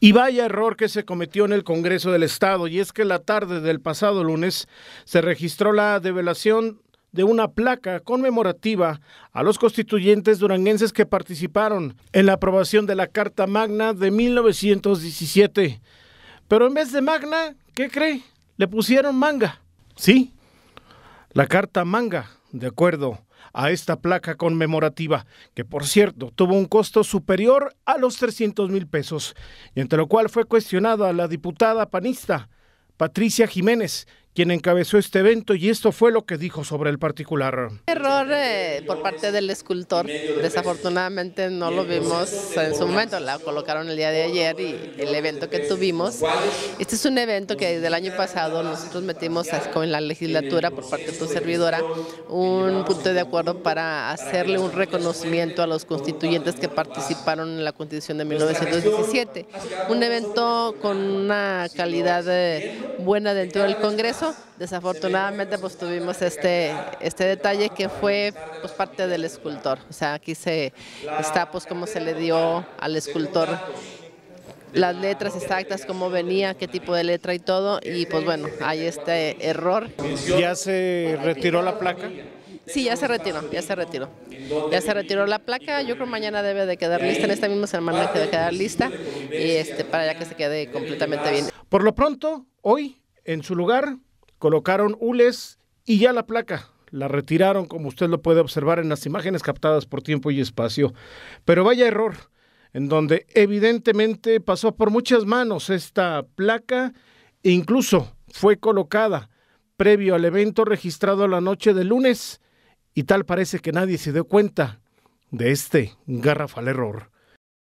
Y vaya error que se cometió en el Congreso del Estado, y es que la tarde del pasado lunes se registró la develación de una placa conmemorativa a los constituyentes duranguenses que participaron en la aprobación de la Carta Magna de 1917. Pero en vez de magna, ¿qué cree? Le pusieron manga. Sí, la Carta Manga, de acuerdo a esta placa conmemorativa, que por cierto tuvo un costo superior a los 300 mil pesos, y lo cual fue cuestionada la diputada panista Patricia Jiménez, quien encabezó este evento y esto fue lo que dijo sobre el particular. Error eh, por parte del escultor, desafortunadamente no lo vimos en su momento, la colocaron el día de ayer y el evento que tuvimos. Este es un evento que desde el año pasado nosotros metimos con la legislatura por parte de tu servidora un punto de acuerdo para hacerle un reconocimiento a los constituyentes que participaron en la constitución de 1917. Un evento con una calidad eh, buena dentro del Congreso. Desafortunadamente, pues tuvimos este, este detalle que fue pues, parte del escultor. O sea, aquí se está pues cómo se le dio al escultor las letras exactas, cómo venía, qué tipo de letra y todo, y pues bueno, hay este error. ¿Ya se retiró la placa? Sí, ya se retiró, ya se retiró. Ya se retiró la placa, yo creo mañana debe de quedar lista, en esta misma semana debe de quedar lista, y este, para ya que se quede completamente bien. Por lo pronto, hoy, en su lugar, colocaron hules y ya la placa. La retiraron, como usted lo puede observar en las imágenes captadas por tiempo y espacio. Pero vaya error, en donde evidentemente pasó por muchas manos esta placa, incluso fue colocada previo al evento registrado la noche de lunes y tal parece que nadie se dio cuenta de este garrafal error.